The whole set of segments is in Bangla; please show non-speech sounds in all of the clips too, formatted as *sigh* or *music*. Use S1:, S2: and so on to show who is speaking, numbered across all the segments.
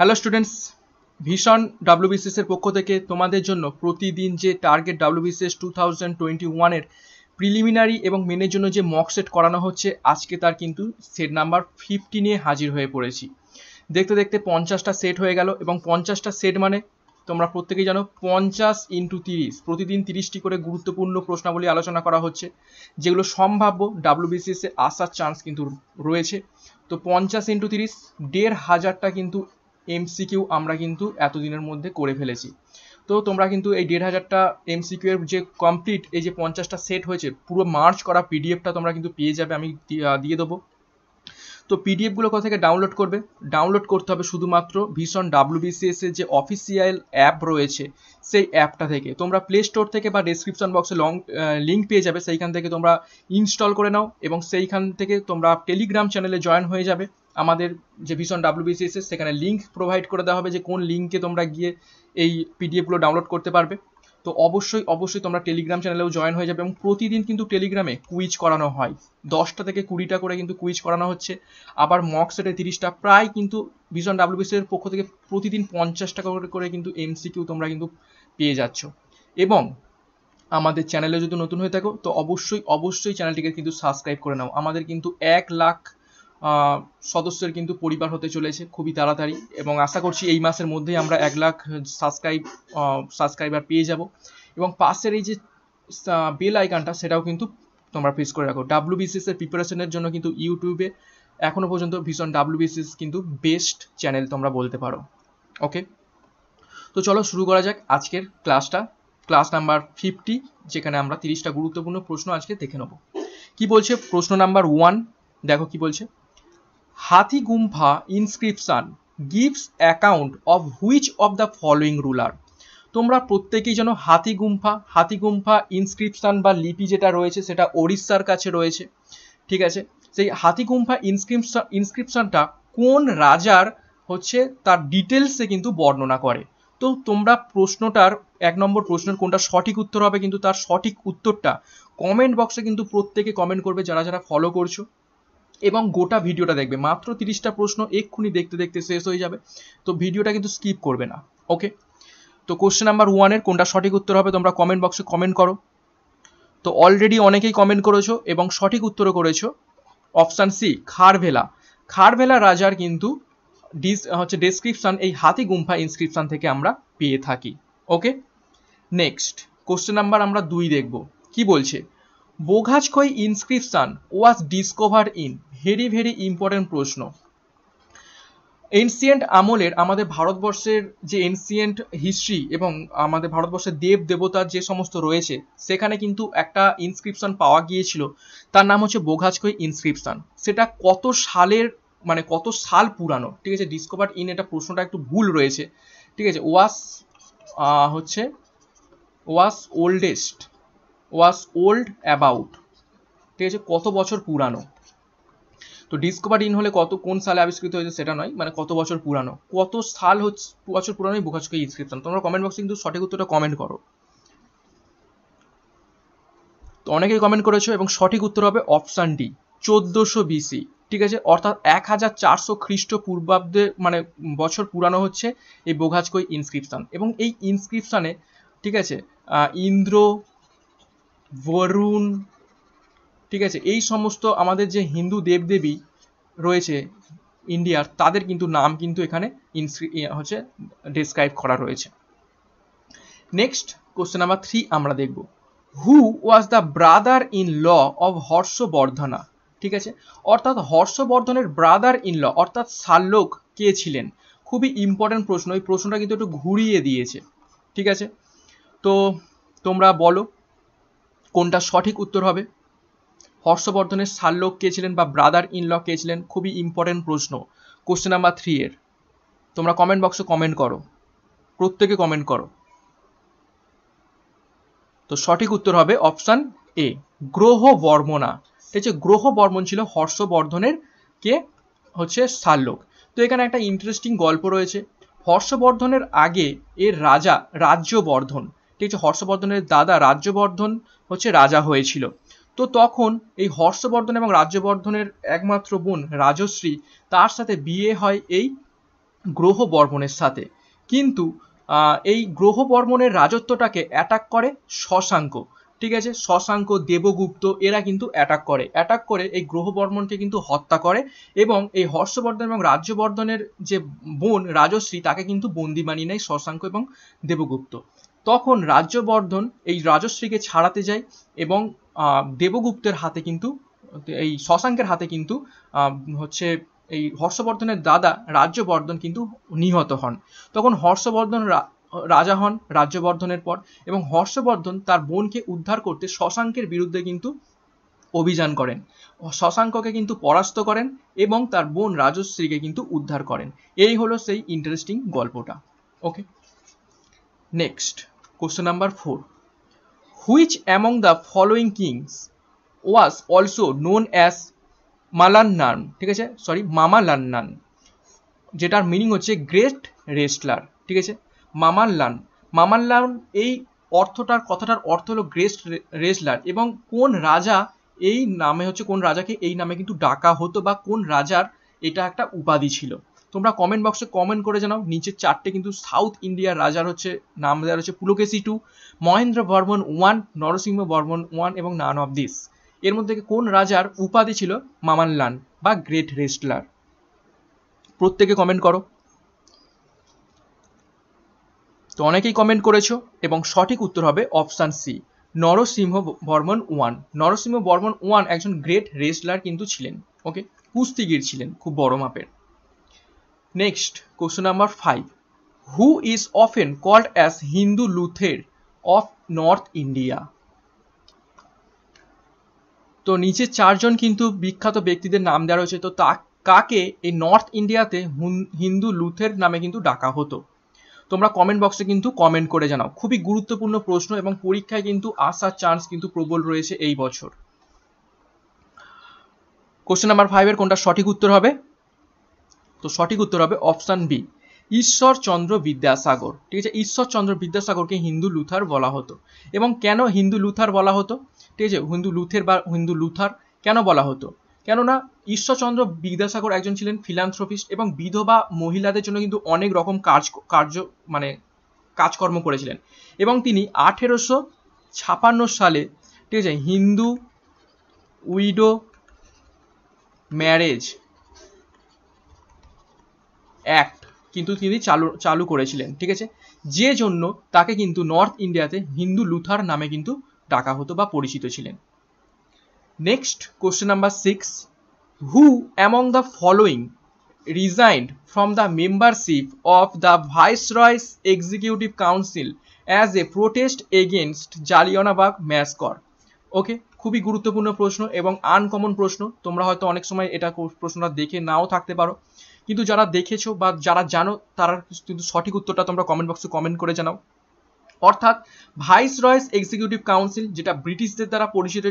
S1: হ্যালো স্টুডেন্টস ভীষণ ডাব্লিউবিসিএস এর পক্ষ থেকে তোমাদের জন্য প্রতিদিন যে target WBCS two thousand twenty ওয়ানের প্রিলিমিনারি এবং মেনের জন্য যে মক সেট করানো হচ্ছে আজকে তার কিন্তু সেট নাম্বার ফিফটি নিয়ে হাজির হয়ে পড়েছি দেখতে দেখতে পঞ্চাশটা সেট হয়ে গেল এবং পঞ্চাশটা সেট মানে তোমরা প্রত্যেকেই জানো পঞ্চাশ ইন্টু তিরিশ প্রতিদিন তিরিশটি করে গুরুত্বপূর্ণ প্রশ্নাবলী আলোচনা করা হচ্ছে যেগুলো সম্ভাব্য এ আসার চান্স কিন্তু রয়েছে তো পঞ্চাশ ইন্টু তিরিশ দেড় হাজারটা কিন্তু এমসিকিউ আমরা কিন্তু এতদিনের মধ্যে করে ফেলেছি তো তোমরা কিন্তু এই দেড় হাজারটা এমসিকিউ এর যে কমপ্লিট এই যে পঞ্চাশটা সেট হয়েছে পুরো মার্চ করা পিডিএফটা তোমরা কিন্তু পেয়ে যাবে আমি দিয়ে দেবো তো পিডিএফগুলো কোথা থেকে ডাউনলোড করবে ডাউনলোড করতে হবে শুধুমাত্র ভীষণ ডাব্লিউবিসিএস এর যে অফিসিয়াল অ্যাপ রয়েছে সেই অ্যাপটা থেকে তোমরা প্লে স্টোর থেকে বা ডেসক্রিপশন বক্সে লং লিঙ্ক পেয়ে যাবে সেইখান থেকে তোমরা ইনস্টল করে নাও এবং সেইখান থেকে তোমরা টেলিগ্রাম চ্যানেলে জয়েন হয়ে যাবে আমাদের যে ভিশন ডাব্লিউবিসিএসএস সেখানে লিঙ্ক প্রোভাইড করে দেওয়া হবে যে কোন লিঙ্কে তোমরা গিয়ে এই পিডিএফগুলো ডাউনলোড করতে পারবে তো অবশ্যই অবশ্যই তোমরা টেলিগ্রাম চ্যানেলেও জয়েন হয়ে যাবে এবং প্রতিদিন কিন্তু টেলিগ্রামে কুইজ করানো হয় দশটা থেকে কুড়িটা করে কিন্তু কুইজ করানো হচ্ছে আবার মক সেটে তিরিশটা প্রায় কিন্তু ভিশন ডাব্লিউবিসির পক্ষ থেকে প্রতিদিন পঞ্চাশ টাকা করে করে কিন্তু এমসিকিউ তোমরা কিন্তু পেয়ে যাচ্ছ এবং আমাদের চ্যানেলে যদি নতুন হয়ে থাকো তো অবশ্যই অবশ্যই চ্যানেলটিকে কিন্তু সাবস্ক্রাইব করে নাও আমাদের কিন্তু এক লাখ সদস্যের কিন্তু পরিবার হতে চলেছে খুবই তাড়াতাড়ি এবং আশা করছি এই মাসের মধ্যেই আমরা এক লাখ সাবস্ক্রাইব সাবস্ক্রাইবার পেয়ে যাব এবং পাশের এই যে বেল আইকনটা সেটাও কিন্তু তোমরা ফেস করে রাখো ডাব্লিউবিসিএস এর প্রিপারেশনের জন্য কিন্তু ইউটিউবে এখনও পর্যন্ত ভীষণ বিসিএস কিন্তু বেস্ট চ্যানেল তোমরা বলতে পারো ওকে তো চলো শুরু করা যাক আজকের ক্লাসটা ক্লাস নাম্বার ফিফটি যেখানে আমরা তিরিশটা গুরুত্বপূর্ণ প্রশ্ন আজকে দেখে নেব কি বলছে প্রশ্ন নাম্বার ওয়ান দেখো কি বলছে Hathigumpha inscription gives account of which of the following ruler তোমরা প্রত্যেকেই যেন হাতি গুম্ফা ইনস্ক্রিপশান বা লিপি যেটা রয়েছে সেটা ওড়িশার কাছে রয়েছে ঠিক আছে সেই গুম্ফা ইনস্ক্রিপশন ইনস্ক্রিপশনটা কোন রাজার হচ্ছে তার ডিটেলসে কিন্তু বর্ণনা করে তো তোমরা প্রশ্নটার এক নম্বর প্রশ্নের কোনটা সঠিক উত্তর হবে কিন্তু তার সঠিক উত্তরটা কমেন্ট বক্সে কিন্তু প্রত্যেকে কমেন্ট করবে যারা যারা ফলো করছো এবং গোটা ভিডিওটা দেখবে মাত্র তিরিশটা প্রশ্ন এক্ষুনি দেখতে দেখতে শেষ হয়ে যাবে তো ভিডিওটা কিন্তু স্কিপ করবে না ওকে তো কোশ্চেন নাম্বার ওয়ানের কোনটা সঠিক উত্তর হবে তোমরা কমেন্ট বক্সে কমেন্ট করো তো অলরেডি অনেকেই কমেন্ট করেছো এবং সঠিক উত্তরও করেছো অপশান সি খারভেলা খারভেলা রাজার কিন্তু ডিস হচ্ছে ডেসক্রিপশান এই হাতি গুম্ফা ইনস্ক্রিপশান থেকে আমরা পেয়ে থাকি ওকে নেক্সট কোশ্চেন নাম্বার আমরা দুই দেখব কি বলছে Boghazkoi inscription was discover in very very important প্রশ্ন এনসিয়েন্ট আমলের আমাদের ভারতবর্ষের যে এনসিয়েন্ট হিস্ট্রি এবং আমাদের ভারতবর্ষের দেব দেবতার যে সমস্ত রয়েছে সেখানে কিন্তু একটা ইনস্ক্রিপশন পাওয়া গিয়েছিল তার নাম হচ্ছে বোঘাজকই ইনস্ক্রিপশন সেটা কত সালের মানে কত সাল পুরানো ঠিক আছে ডিসকভার ইন এটা প্রশ্নটা একটু ভুল রয়েছে ঠিক আছে ওয়াস হচ্ছে was oldest was old about ঠিক আছে কত বছর পুরানো তো ডিসকভার ইন হলে কত কোন সালে আবিষ্কৃত হয়েছে সেটা নয় মানে কত বছর পুরানো কত সাল হচ্ছে বছর পুরানোই বোকাচুকে ইনস্ক্রিপশন তোমরা কমেন্ট বক্সে কিন্তু সঠিক উত্তরটা কমেন্ট করো তো অনেকেই কমেন্ট করেছো এবং সঠিক উত্তর হবে অপশান ডি চোদ্দোশো বিসি ঠিক আছে অর্থাৎ এক হাজার চারশো খ্রিস্টপূর্বাব্দে মানে বছর পুরানো হচ্ছে এই বোঘাজকই ইনস্ক্রিপশন এবং এই ইনস্ক্রিপশানে ঠিক আছে ইন্দ্র বরুণ ঠিক আছে এই সমস্ত আমাদের যে হিন্দু দেবদেবী রয়েছে ইন্ডিয়ার তাদের কিন্তু নাম কিন্তু এখানে ইয়ে হচ্ছে ডেসক্রাইব করা রয়েছে নেক্সট কোশ্চেন নাম্বার থ্রি আমরা দেখব who was the brother in law of Harshavardhana ঠিক আছে অর্থাৎ হর্ষবর্ধনের ব্রাদার ইন ল অর্থাৎ শাল্লোক কে ছিলেন খুবই ইম্পর্টেন্ট প্রশ্ন এই প্রশ্নটা কিন্তু একটু ঘুরিয়ে দিয়েছে ঠিক আছে তো তোমরা বলো কোনটা সঠিক উত্তর হবে হর্ষবর্ধনের শার্লক কে ছিলেন বা ব্রাদার ইন ল কে ছিলেন খুবই ইম্পর্টেন্ট প্রশ্ন কোশ্চেন নাম্বার থ্রি এর তোমরা কমেন্ট বক্সে কমেন্ট করো প্রত্যেকে কমেন্ট করো তো সঠিক উত্তর হবে অপশান এ গ্রহ বর্মনা ঠিক আছে গ্রহ বর্মন ছিল হর্ষবর্ধনের কে হচ্ছে শার্লক তো এখানে একটা ইন্টারেস্টিং গল্প রয়েছে হর্ষবর্ধনের আগে এর রাজা রাজ্যবর্ধন ঠিক আছে হর্ষবর্ধনের দাদা রাজ্যবর্ধন হচ্ছে রাজা হয়েছিল তো তখন এই হর্ষবর্ধন এবং রাজ্যবর্ধনের একমাত্র বোন রাজশ্রী তার সাথে বিয়ে হয় এই গ্রহ বর্মনের সাথে কিন্তু এই গ্রহ বর্মনের রাজত্বটাকে অ্যাটাক করে শশাঙ্ক ঠিক আছে শশাঙ্ক দেবগুপ্ত এরা কিন্তু অ্যাটাক করে অ্যাটাক করে এই বর্মনকে কিন্তু হত্যা করে এবং এই হর্ষবর্ধন এবং রাজ্যবর্ধনের যে বোন রাজশ্রী তাকে কিন্তু বন্দি বানিয়ে নেয় শশাঙ্ক এবং দেবগুপ্ত তখন রাজ্যবর্ধন এই রাজশ্রীকে ছাড়াতে যায় এবং দেবগুপ্তের হাতে কিন্তু এই শশাঙ্কের হাতে কিন্তু হচ্ছে এই হর্ষবর্ধনের দাদা রাজ্যবর্ধন কিন্তু নিহত হন তখন হর্ষবর্ধন রাজা হন রাজ্যবর্ধনের পর এবং হর্ষবর্ধন তার বোনকে উদ্ধার করতে শশাঙ্কের বিরুদ্ধে কিন্তু অভিযান করেন শশাঙ্ককে কিন্তু পরাস্ত করেন এবং তার বোন রাজশ্রীকে কিন্তু উদ্ধার করেন এই হলো সেই ইন্টারেস্টিং গল্পটা okay next question number four which among the following kings was also known as মালান্নান ঠিক আছে সরি মামা লান্নান যেটার মিনিং হচ্ছে গ্রেট রেস্টলার ঠিক আছে মামার লান মামার লান এই অর্থটার কথাটার অর্থ হলো গ্রেস্ট রেসলার এবং কোন রাজা এই নামে হচ্ছে কোন রাজাকে এই নামে কিন্তু ডাকা হতো বা কোন রাজার এটা একটা উপাধি ছিল তোমরা কমেন্ট বক্সে কমেন্ট করে জানাও নিচে চারটে কিন্তু সাউথ ইন্ডিয়ার রাজার হচ্ছে নাম দেওয়া হচ্ছে Pulakeshi two Mahendra Varman one Narasimha Varman one এবং নান অফ দিস এর মধ্যে কোন রাজার উপাধি ছিল মামানলান বা গ্রেট রেস্টলার প্রত্যেকে কমেন্ট করো তো অনেকেই কমেন্ট করেছো এবং সঠিক উত্তর হবে option C Narasimha Varman one Narasimha Varman one একজন গ্রেট রেস্টলার কিন্তু ছিলেন ওকে কুস্তিগির ছিলেন খুব বড় মাপের next question number five who is often called as Hindu Luther of north India তো নিচে চারজন কিন্তু বিখ্যাত ব্যক্তিদের নাম দেওয়া রয়েছে তো তা কাকে এই নর্থ ইন্ডিয়াতে হিন্দু লুথের নামে কিন্তু ডাকা হতো তোমরা কমেন্ট বক্সে কিন্তু কমেন্ট করে জানাও খুবই গুরুত্বপূর্ণ প্রশ্ন এবং পরীক্ষায় কিন্তু আসার চান্স কিন্তু প্রবল রয়েছে এই বছর কোশ্চেন নাম্বার ফাইভের কোনটা সঠিক উত্তর হবে তো সঠিক উত্তর হবে অপশান বি ঈশ্বরচন্দ্র বিদ্যাসাগর ঠিক আছে ঈশ্বরচন্দ্র বিদ্যাসাগরকে হিন্দু লুথার বলা হতো এবং কেন হিন্দু লুথার বলা হতো ঠিক আছে হিন্দু লুথের বা হিন্দু লুথার কেন বলা হতো কেননা ঈশ্বরচন্দ্র বিদ্যাসাগর একজন ছিলেন ফিলান্থ্রোপিস্ট এবং বিধবা মহিলাদের জন্য কিন্তু অনেক রকম কাজ কার্য মানে কাজকর্ম করেছিলেন এবং তিনি আঠেরোশো ছাপান্ন সালে ঠিক আছে হিন্দু উইডো ম্যারেজ অ্যাক্ট কিন্তু তিনি চালু চালু করেছিলেন ঠিক আছে যে জন্য তাকে কিন্তু নর্থ ইন্ডিয়াতে হিন্দু লুথার নামে কিন্তু ডাকা হতো বা পরিচিত ছিলেন next question number six who among the following from the membership of the vice Viceroy's executive council as a protest against Jallianwala Bagh massacre okay খুবই গুরুত্বপূর্ণ প্রশ্ন এবং আনকমন প্রশ্ন তোমরা হয়তো অনেক সময় এটা প্রশ্নটা দেখে নাও থাকতে পারো কিন্তু যারা দেখেছো বা যারা জানো তারা কিন্তু সঠিক উত্তরটা তোমরা কমেন্ট বক্সে কমেন্ট করে জানাও অর্থাৎ ভাইস রয়েস এক্সিকিউটিভ কাউন্সিল যেটা ব্রিটিশদের দ্বারা পরিচিত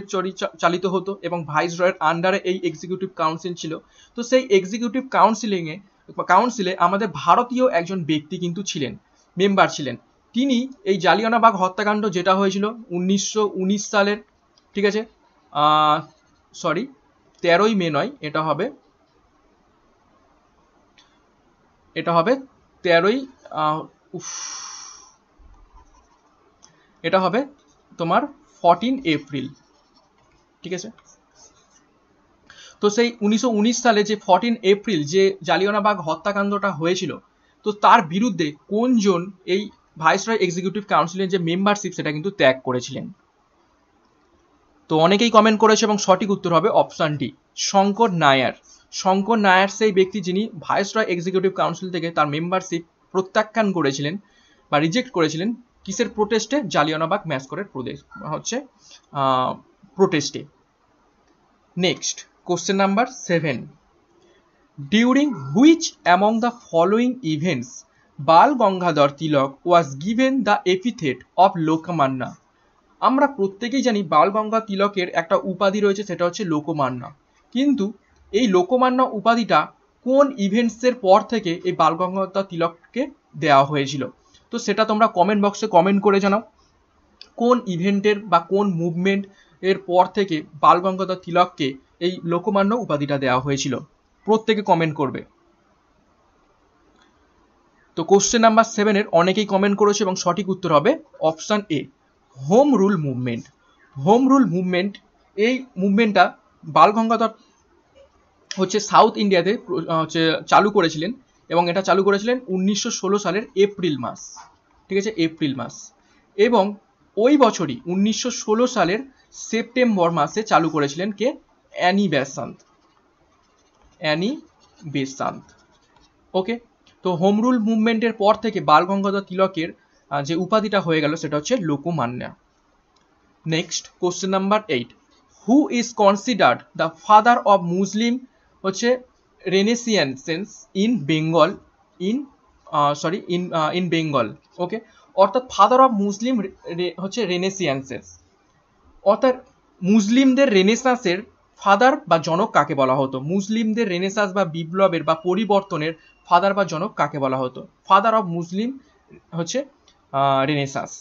S1: চালিত হতো এবং ভাইস রয়ের আন্ডারে এই এক্সিকিউটিভ কাউন্সিল ছিল তো সেই এক্সিকিউটিভ কাউন্সিলিংয়ে কাউন্সিলে আমাদের ভারতীয় একজন ব্যক্তি কিন্তু ছিলেন মেম্বার ছিলেন তিনি এই জালিয়ানাবাগ হত্যাকাণ্ড যেটা হয়েছিল উনিশশো সালের ঠিক আছে সরি তেরোই মে নয় এটা হবে এটা হবে তেরোই উফ এটা হবে তোমার ফর্টিন এপ্রিল ঠিক আছে তো সেই উনিশশো সালে যে ফর্টিন এপ্রিল যে জালিয়ানাবাগ হত্যাকাণ্ডটা হয়েছিল তো তার বিরুদ্ধে কোনজন এই ভাইসরয় এক্সিকিউটিভ কাউন্সিলের যে মেম্বারশিপ সেটা কিন্তু ত্যাগ করেছিলেন তো অনেকেই কমেন্ট করেছে এবং সঠিক উত্তর হবে অপশান ডি শঙ্কর নায়ার শঙ্কর নায়ার সেই ব্যক্তি যিনি ভাইসরয় এক্সিকিউটিভ কাউন্সিল থেকে তার মেম্বারশিপ প্রত্যাখ্যান করেছিলেন বা রিজেক্ট করেছিলেন কিসের প্রোটেস্টে জালিয়ানাবাগ ম্যাসকরের প্রদেশ হচ্ছে প্রোটেস্টে next question number seven during which among the following events Bal Gangadhar Tilak was given the epithet of Lokmanya আমরা প্রত্যেকেই জানি বাল গঙ্গা তিলকের একটা উপাধি রয়েছে সেটা হচ্ছে লোকমান্না কিন্তু এই লোকমান্য উপাধিটা কোন ইভেন্টসের পর থেকে এই বালগঙ্গাধর তিলককে দেওয়া হয়েছিল তো সেটা তোমরা কমেন্ট বক্সে কমেন্ট করে জানাও কোন ইভেন্টের বা কোন মুভমেন্ট এর পর থেকে বালগঙ্গাধর তিলককে এই লোকমান্য উপাধিটা দেওয়া হয়েছিল প্রত্যেকে কমেন্ট করবে তো কোশ্চেন নাম্বার সেভেনের অনেকেই কমেন্ট করেছে এবং সঠিক উত্তর হবে option A home rule movement home rule movement এই মুভমেন্টটা বালগঙ্গাধর হচ্ছে সাউথ ইন্ডিয়াতে হচ্ছে চালু করেছিলেন এবং এটা চালু করেছিলেন উনিশশো সালের এপ্রিল মাস ঠিক আছে এপ্রিল মাস এবং ওই বছরই উনিশশো সালের সেপ্টেম্বর মাসে চালু করেছিলেন কে Annie Besant Annie Besant okay তো হোমরুল মুভমেন্টের পর থেকে বাল গঙ্গাধর তিলকের যে উপাধিটা হয়ে গেল সেটা হচ্ছে Lokmanya next question number eight who is considered the father of Muslim হচ্ছে renaissance in Bengal in sorry in in Bengal okay অর্থাৎ ফাদার অফ মুসলিম হচ্ছে রেনেসিয়ানসেন্স অর্থাৎ মুসলিমদের রেনেসাঁসের ফাদার বা জনক কাকে বলা হতো মুসলিমদের রেনেসাঁস বা বিপ্লবের বা পরিবর্তনের ফাদার বা জনক কাকে বলা হতো ফাদার অফ মুসলিম হচ্ছে রেনেসাঁস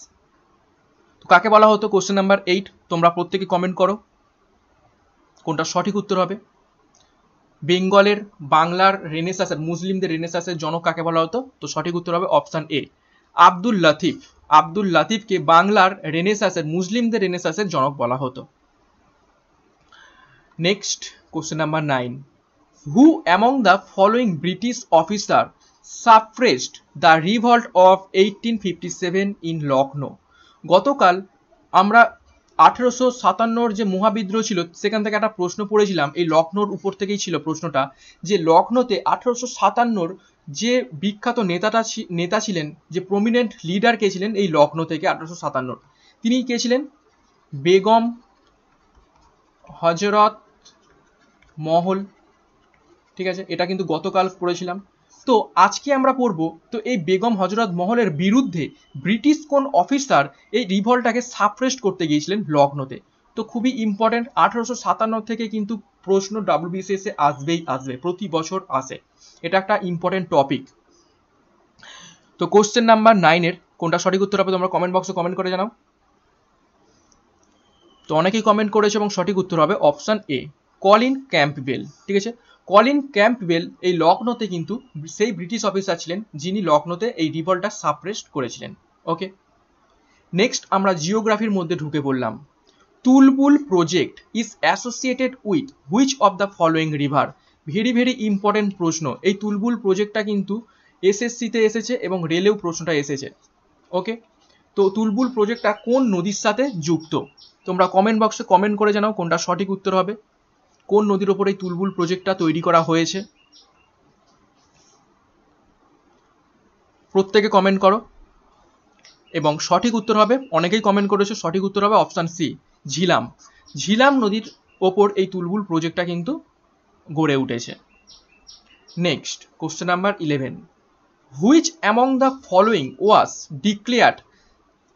S1: তো কাকে বলা হতো কোশ্চেন নাম্বার এইট তোমরা প্রত্যেকে কমেন্ট করো কোনটা সঠিক উত্তর হবে বেঙ্গলের বাংলার রেনেসাসের মুসলিমদের রেনেসাসের জনক কাকে বলা হতো তো সঠিক উত্তর হবে অপশান এ আব্দুল লাতিফ আব্দুল লাতিফকে বাংলার রেনেসাসের মুসলিমদের রেনেসাসের জনক বলা হতো next question number nine who among the following British officer suppressed the revolt of eighteen fifty seven in Lucknow গতকাল আমরা আঠেরোশো সাতান্নর যে মহাবিদ্রোহ ছিল সেখান থেকে একটা প্রশ্ন পড়েছিলাম এই লখনৌর উপর থেকেই ছিল প্রশ্নটা যে লখনৌতে আঠেরোশো সাতান্নর যে বিখ্যাত নেতাটা নেতা ছিলেন যে প্রমিনেন্ট লিডার কে ছিলেন এই লখনৌ থেকে আঠারোশো সাতান্নর তিনি কে ছিলেন বেগম হজরত মহল ঠিক আছে এটা কিন্তু গতকাল পড়েছিলাম তো আজকে আমরা পড়ব তো এই বেগম হজরত মহলের বিরুদ্ধে ব্রিটিশ কোন অফিসার এই রিভলটাকে সাপ্রেস্ট করতে গিয়েছিলেন লগ্নতে তো খুবই ইম্পর্টেন্ট আঠারোশো সাতান্ন থেকে কিন্তু প্রশ্ন ডাব্লিউবিসিএসে আসবেই আসবে প্রতি বছর আসে এটা একটা ইম্পর্টেন্ট টপিক তো কোশ্চেন নাম্বার নাইনের কোনটা সঠিক উত্তর হবে তোমরা কমেন্ট বক্সে কমেন্ট করে জানাও তো অনেকেই কমেন্ট করেছে এবং সঠিক উত্তর হবে অপশান এ কলিন ক্যাম্পবেল ঠিক আছে কলিন ক্যাম্পবেল এই লখনৌতে কিন্তু সেই ব্রিটিশ অফিসার ছিলেন যিনি লখনৌতে এই রিভলটা সাপ্রেস্ট করেছিলেন ওকে নেক্সট আমরা জিওগ্রাফির মধ্যে ঢুকে পড়লাম Tulbul project is associated with which of the following river very very important প্রশ্ন এই তুলবুল প্রজেক্টটা কিন্তু এসএসসিতে এসেছে এবং রেলেও প্রশ্নটা এসেছে ওকে তো তুলবুল প্রজেক্টটা কোন নদীর সাথে যুক্ত তোমরা কমেন্ট বক্সে কমেন্ট করে জানাও কোনটা সঠিক উত্তর হবে কোন নদীর ওপর এই তুলবুল প্রজেক্টটা তৈরি করা হয়েছে প্রত্যেকে কমেন্ট করো এবং সঠিক উত্তর হবে অনেকেই কমেন্ট করেছে সঠিক উত্তর হবে অপশান সি ঝিলাম ঝিলাম নদীর ওপর এই তুলবুল প্রজেক্টটা কিন্তু গড়ে উঠেছে next question number eleven which among the following was declared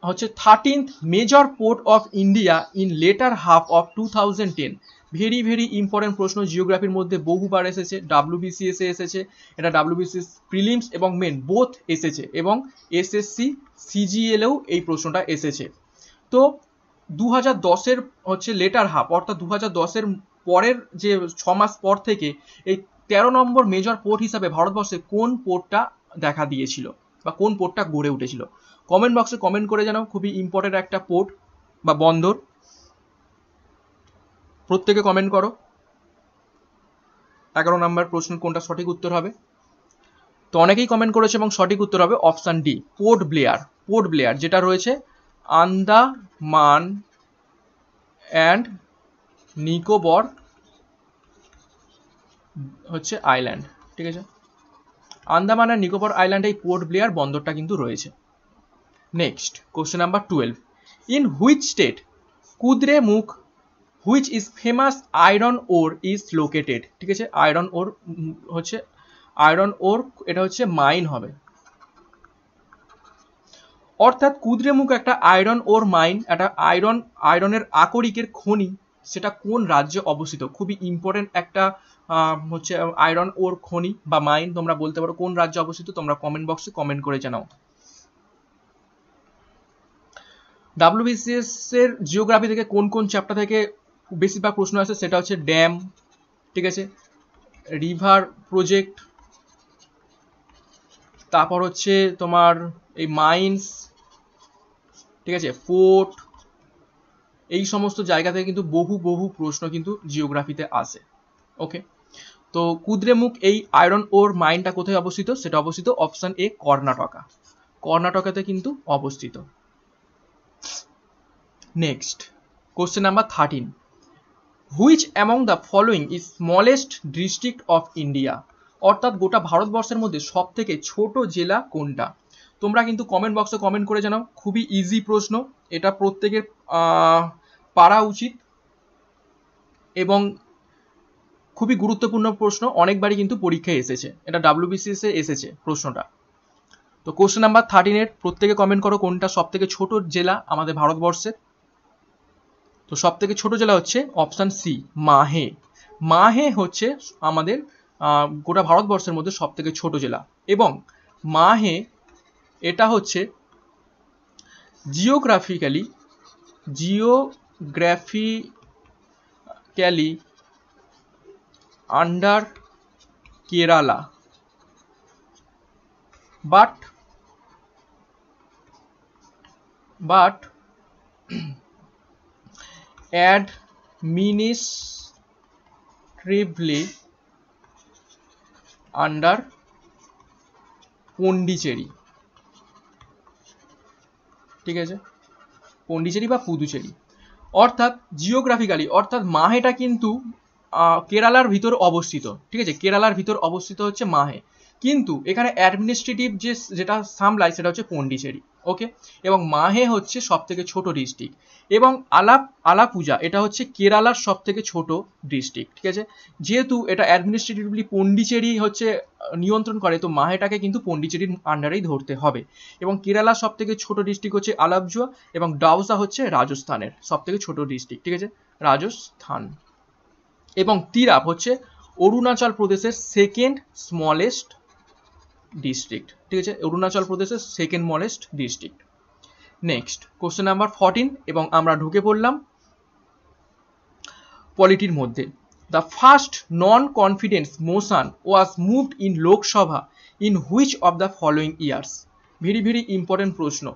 S1: হচ্ছে thirteenth major port of India in later half of two thousand ten very very important প্রশ্ন জিওগ্রাফির মধ্যে বহুবার এসেছে ডাব্লিউবিসিএসে এসেছে এটা ডাব্লিউবিসিএস প্রিলিমস এবং মেন বোথ এসেছে এবং e এসএসসি সিজিএলেও এই প্রশ্নটা এসেছে তো দু হাজার দশের হচ্ছে লেটার হাফ অর্থাৎ দু হাজার দশের পরের যে ছ মাস পর থেকে এই তেরো নম্বর মেজর পোর্ট হিসাবে ভারতবর্ষে কোন পোর্টটা দেখা দিয়েছিল বা কোন পোর্টটা গড়ে উঠেছিল কমেন্ট বক্সে কমেন্ট করে জানাও খুবই ইম্পর্টেন্ট একটা পোর্ট বা বন্দর প্রত্যেকে কমেন্ট করো এগারো নম্বর প্রশ্ন কোনটা সঠিক উত্তর হবে তো অনেকেই কমেন্ট করেছে এবং সঠিক উত্তর হবে অপশান ডি পোর্ট ব্লেয়ার পোর্ট ব্লেয়ার যেটা রয়েছে আন্দামান অ্যান্ড নিকোবর হচ্ছে আইল্যান্ড ঠিক আছে আন্দামান আর নিকোবর আইল্যান্ড এই পোর্ট ব্লেয়ার বন্দরটা কিন্তু রয়েছে next question number twelve in which state Kudremukh which is famous iron ore is located ঠিক আছে আয়রন ওর হচ্ছে আয়রন ওর এটা হচ্ছে মাইন হবে অর্থাৎ কুদ্রেমুখ একটা আয়রন ওর মাইন একটা আয়রন আয়রনের আকরিকের খনি সেটা কোন রাজ্যে অবস্থিত খুবই ইম্পর্টেন্ট একটা হচ্ছে আয়রন ওর খনি বা মাইন তোমরা বলতে পারো কোন রাজ্যে অবস্থিত তোমরা কমেন্ট বক্সে কমেন্ট করে জানাও ডাব্লিউবিসিএস এর জিওগ্রাফি থেকে কোন কোন চ্যাপ্টার থেকে বেশিরভাগ প্রশ্ন আসে সেটা হচ্ছে ড্যাম ঠিক আছে রিভার প্রজেক্ট তারপর হচ্ছে তোমার এই মাইন্স ঠিক আছে ফোর্ট এই সমস্ত জায়গা থেকে কিন্তু বহু বহু প্রশ্ন কিন্তু জিওগ্রাফিতে আসে ওকে তো কুদ্রেমুখ এই আয়রন ওর মাইনটা কোথায় অবস্থিত সেটা অবস্থিত অপশান এ কর্ণাটকা কর্ণাটকাতে কিন্তু অবস্থিত next question number thirteen which among the following is smallest district of India অর্থাৎ গোটা ভারতবর্ষের মধ্যে সব থেকে ছোট জেলা কোনটা তোমরা কিন্তু কমেন্ট বক্সে কমেন্ট করে জানাও খুবই ইজি প্রশ্ন এটা প্রত্যেকের পারা উচিত এবং খুবই গুরুত্বপূর্ণ প্রশ্ন অনেকবারই কিন্তু পরীক্ষায় এসেছে এটা ডাব্লিউবিসিএস এ এসেছে প্রশ্নটা তো কোশ্চেন নাম্বার থার্টিনের প্রত্যেকে কমেন্ট করো কোনটা সব থেকে ছোট জেলা আমাদের ভারতবর্ষের তো সব থেকে ছোটো জেলা হচ্ছে অপশান সি মাহে মাহে হচ্ছে আমাদের গোটা ভারতবর্ষের মধ্যে সব থেকে ছোটো জেলা এবং মাহে এটা হচ্ছে geographically geographically under Kerala but but administratively under Pondicherry ঠিক আছে পন্ডিচেরি বা পুদুচেরি অর্থাৎ জিওগ্রাফিক্যালি অর্থাৎ মাহেটা কিন্তু কেরালার ভিতর অবস্থিত ঠিক আছে কেরালার ভিতর অবস্থিত হচ্ছে মাহে কিন্তু এখানে অ্যাডমিনিস্ট্রেটিভ যে যেটা সামলায় সেটা হচ্ছে পন্ডিচেরি ওকে এবং মাহে হচ্ছে সব থেকে ছোট ডিস্ট্রিক্ট এবং আলাপ আলাপুজা এটা হচ্ছে কেরালার সব থেকে ছোট ডিস্ট্রিক্ট ঠিক আছে যেহেতু এটা অ্যাডমিনিস্ট্রেটিভলি পন্ডিচেরি হচ্ছে নিয়ন্ত্রণ করে তো মাহেটাকে কিন্তু পন্ডিচেরির আন্ডারেই ধরতে হবে এবং কেরালার সব থেকে ছোট ডিস্ট্রিক্ট হচ্ছে আলাপজুয়া এবং ডাউসা হচ্ছে রাজস্থানের সব থেকে ছোট ডিস্ট্রিক্ট ঠিক আছে রাজস্থান এবং তিরাপ হচ্ছে অরুণাচল প্রদেশের সেকেন্ড স্মলেস্ট ডিস্ট্রিক্ট ঠিক আছে অরুণাচল প্রদেশের second smallest district next question number fourteen এবং আমরা ঢুকে পড়লাম পলিটির মধ্যে the first non confidence motion was moved in Lok Sabha in which of the following years very very important প্রশ্ন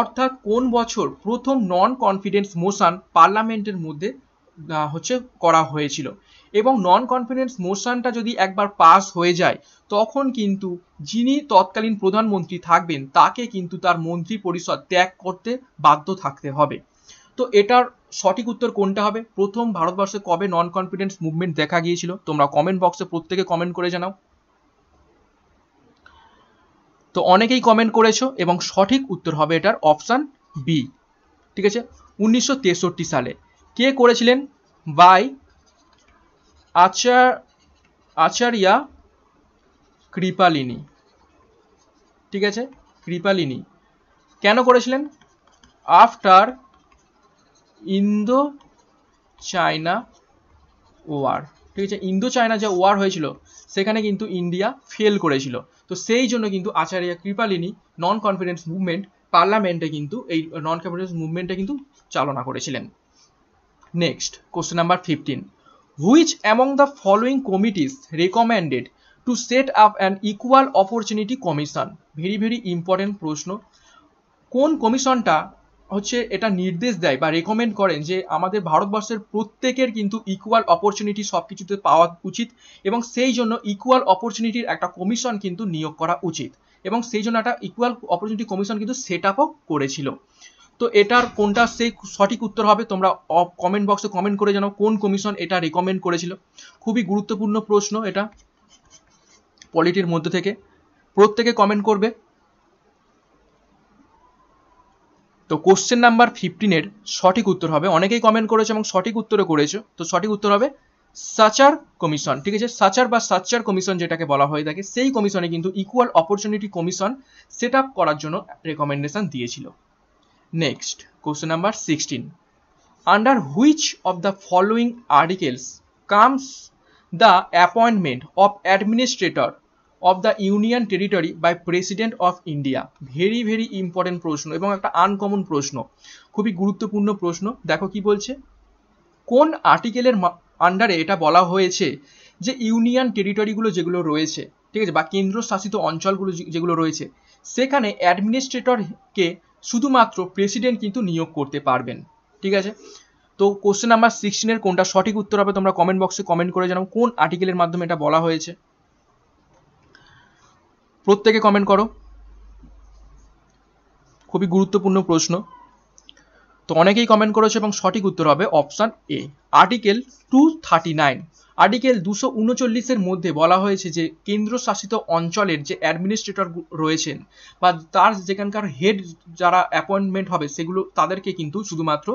S1: অর্থাৎ কোন বছর প্রথম নন কনফিডেন্স মোশন পার্লামেন্টের মধ্যে হচ্ছে করা হয়েছিল এবং নন কনফিডেন্স মোশনটা যদি একবার পাস হয়ে যায় তখন কিন্তু যিনি তৎকালীন প্রধানমন্ত্রী থাকবেন তাকে কিন্তু তার মন্ত্রী পরিষদ ত্যাগ করতে বাধ্য থাকতে হবে তো এটার সঠিক উত্তর কোনটা হবে প্রথম ভারতবর্ষে কবে নন কনফিডেন্স মুভমেন্ট দেখা গিয়েছিল তোমরা কমেন্ট বক্সে প্রত্যেকে কমেন্ট করে জানাও তো অনেকেই কমেন্ট করেছো এবং সঠিক উত্তর হবে এটার অপশান বি ঠিক আছে উনিশশো সালে কে করেছিলেন বাই আচার আচারিয়া কৃপালিনী ঠিক আছে কৃপালিনী কেন করেছিলেন আফটার ইন্দো চায়না ওয়ার ঠিক আছে ইন্দো চায়না যে ওয়ার হয়েছিল সেখানে কিন্তু ইন্ডিয়া ফেল করেছিল তো সেই জন্য কিন্তু Acharya Kripalani non confidence movement পার্লামেন্টে কিন্তু এই নন কনফিডেন্স মুভমেন্টে কিন্তু চালনা করেছিলেন next question number fifteen which among the following committees recommended to set up an equal opportunity commission very very important প্রশ্ন কোন কমিশনটা হচ্ছে এটা নির্দেশ দেয় বা রেকমেন্ড করেন যে আমাদের ভারতবর্ষের প্রত্যেকের কিন্তু ইকুয়াল অপরচুনিটি সব কিছুতে পাওয়া উচিত এবং সেই জন্য ইকুয়াল অপরচুনিটির একটা কমিশন কিন্তু নিয়োগ করা উচিত এবং সেই জন্য একটা ইকুয়াল অপরচুনিটি কমিশন কিন্তু সেট আপও করেছিল তো এটার কোনটা সেই সঠিক উত্তর হবে তোমরা কমেন্ট বক্সে কমেন্ট করে জানো কোন কমিশন এটা রেকমেন্ড করেছিল খুবই গুরুত্বপূর্ণ প্রশ্ন এটা পলিটির মধ্যে থেকে প্রত্যেকে কমেন্ট করবে তো কোশ্চেন নাম্বার ফিফটিনের সঠিক উত্তর হবে অনেকেই কমেন্ট করেছে এবং সঠিক উত্তরও করেছো তো সঠিক উত্তর হবে সাচার কমিশন ঠিক আছে সাচার বা সাচার কমিশন যেটাকে বলা হয়ে থাকে সেই কমিশনে কিন্তু equal opportunity commission set up করার জন্য রেকমেন্ডেশন দিয়েছিল next question number sixteen under which of the following articles comes the appointment of administrator of the union territory by president of India very very important প্রশ্ন এবং একটা আনকমন প্রশ্ন খুবই গুরুত্বপূর্ণ প্রশ্ন দেখো কি বলছে কোন আর্টিকেলের আন্ডারে এটা বলা হয়েছে যে ইউনিয়ন টেরিটরিগুলো যেগুলো রয়েছে ঠিক আছে বা কেন্দ্রশাসিত অঞ্চলগুলো যেগুলো রয়েছে সেখানে অ্যাডমিনিস্ট্রেটরকে শুধুমাত্র প্রেসিডেন্ট কিন্তু নিয়োগ করতে পারবেন ঠিক আছে তো কোশ্চেন নাম্বার সিক্সটিনের কোনটা সঠিক উত্তর হবে তোমরা কমেন্ট বক্সে কমেন্ট করে জানাও কোন আর্টিকেলের মাধ্যমে এটা বলা হয়েছে প্রত্যেকে কমেন্ট করো খুবই গুরুত্বপূর্ণ প্রশ্ন তো অনেকেই কমেন্ট করেছে এবং সঠিক উত্তর হবে option A article two thirty nine article দুশো উনচল্লিশের মধ্যে বলা হয়েছে যে কেন্দ্রশাসিত অঞ্চলের যে অ্যাডমিনিস্ট্রেটর রয়েছেন বা তার যেখানকার হেড যারা অ্যাপয়েন্টমেন্ট হবে সেগুলো তাদেরকে কিন্তু শুধুমাত্র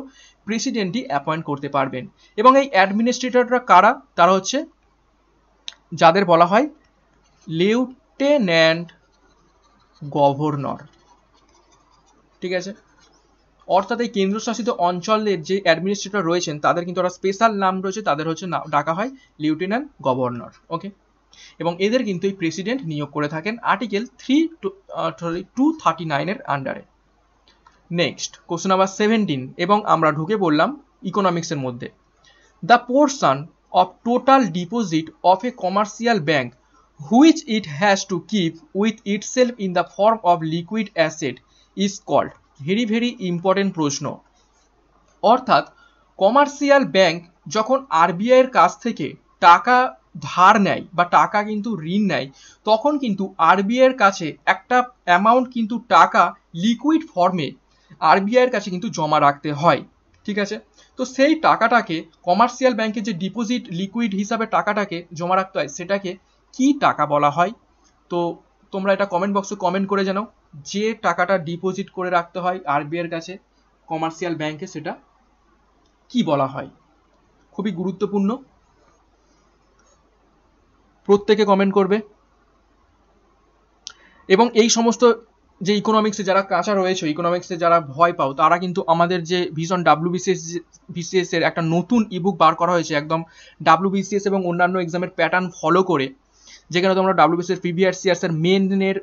S1: প্রেসিডেন্টই অ্যাপয়েন্ট করতে পারবেন এবং এই অ্যাডমিনিস্ট্রেটররা কারা তারা হচ্ছে যাদের বলা হয় লেফটেন্যান্ট গভর্নর ঠিক আছে অর্থাৎ এই কেন্দ্রশাসিত অঞ্চলের যে অ্যাডমিনিস্ট্রেটর রয়েছেন তাদের কিন্তু একটা স্পেশাল নাম রয়েছে তাদের হচ্ছে ডাকা হয় লিউটেন্যান্ট গভর্নর ওকে এবং এদের কিন্তু এই প্রেসিডেন্ট নিয়োগ করে থাকেন আর্টিকেল থ্রি টু থার্টি নাইনের আন্ডারে নেক্সট কোশ্চেন নাম্বার সেভেন্টিন এবং আমরা ঢুকে পড়লাম ইকোনমিক্সের মধ্যে the portion of total deposit of a commercial bank which it has to keep with itself in the form of liquid asset is called very very important প্রশ্ন অর্থাৎ কমার্শিয়াল ব্যাংক যখন আরবিআইয়ের কাছ থেকে টাকা ধার নেয় বা টাকা কিন্তু ঋণ নেয় তখন কিন্তু আরবিআইয়ের কাছে একটা অ্যামাউন্ট কিন্তু টাকা লিকুইড ফর্মে আরবিআইয়ের কাছে কিন্তু জমা রাখতে হয় ঠিক আছে তো সেই টাকাটাকে কমার্শিয়াল ব্যাংকে যে ডিপোজিট লিকুইড হিসাবে টাকাটাকে জমা রাখতে হয় সেটাকে কি টাকা বলা হয় তো তোমরা এটা কমেন্ট বক্সে কমেন্ট করে জানাও যে টাকাটা ডিপোজিট করে রাখতে হয় আরবিআইয়ের কাছে কমার্শিয়াল ব্যাংকে সেটা কি বলা হয় খুবই গুরুত্বপূর্ণ প্রত্যেকে কমেন্ট করবে এবং এই সমস্ত যে ইকোনমিক্সে যারা কাঁচা রয়েছে ইকোনমিক্সে যারা ভয় পাও তারা কিন্তু আমাদের যে ভীষণ ডাব্লিউ বিসিএস এর একটা নতুন ইবুক বার করা হয়েছে একদম ডাব্লিউ বিসিএস এবং অন্যান্য এক্সামের প্যাটার্ন ফলো করে যেখানে তোমরা ডাব্লিউ বিসিএস পিভিআরসিআরস এর মেনের